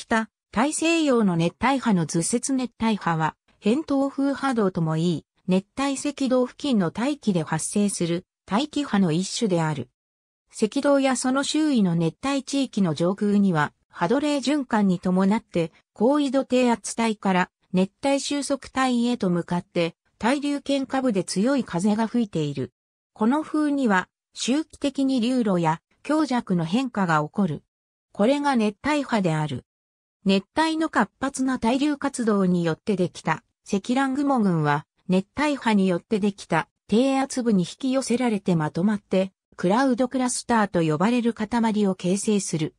北、大西洋の熱帯波の図節熱帯波は、扁桃風波動ともいい、熱帯赤道付近の大気で発生する大気波の一種である。赤道やその周囲の熱帯地域の上空には、ハドレー循環に伴って、高緯度低圧帯から熱帯収束帯へと向かって、対流圏下部で強い風が吹いている。この風には、周期的に流路や強弱の変化が起こる。これが熱帯波である。熱帯の活発な対流活動によってできた積乱雲群は熱帯波によってできた低圧部に引き寄せられてまとまってクラウドクラスターと呼ばれる塊を形成する。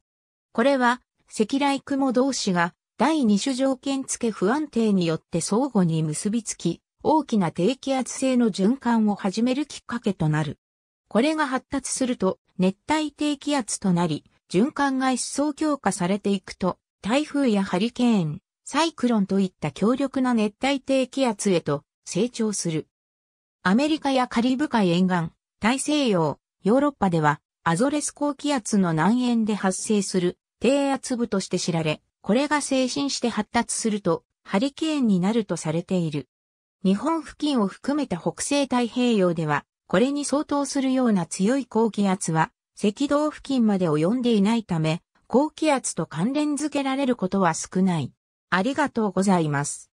これは積雷雲同士が第二種条件付け不安定によって相互に結びつき大きな低気圧性の循環を始めるきっかけとなる。これが発達すると熱帯低気圧となり循環が一層強化されていくと台風やハリケーン、サイクロンといった強力な熱帯低気圧へと成長する。アメリカやカリブ海沿岸、大西洋、ヨーロッパではアゾレス高気圧の南縁で発生する低圧部として知られ、これが精神して発達するとハリケーンになるとされている。日本付近を含めた北西太平洋では、これに相当するような強い高気圧は赤道付近まで及んでいないため、高気圧と関連づけられることは少ない。ありがとうございます。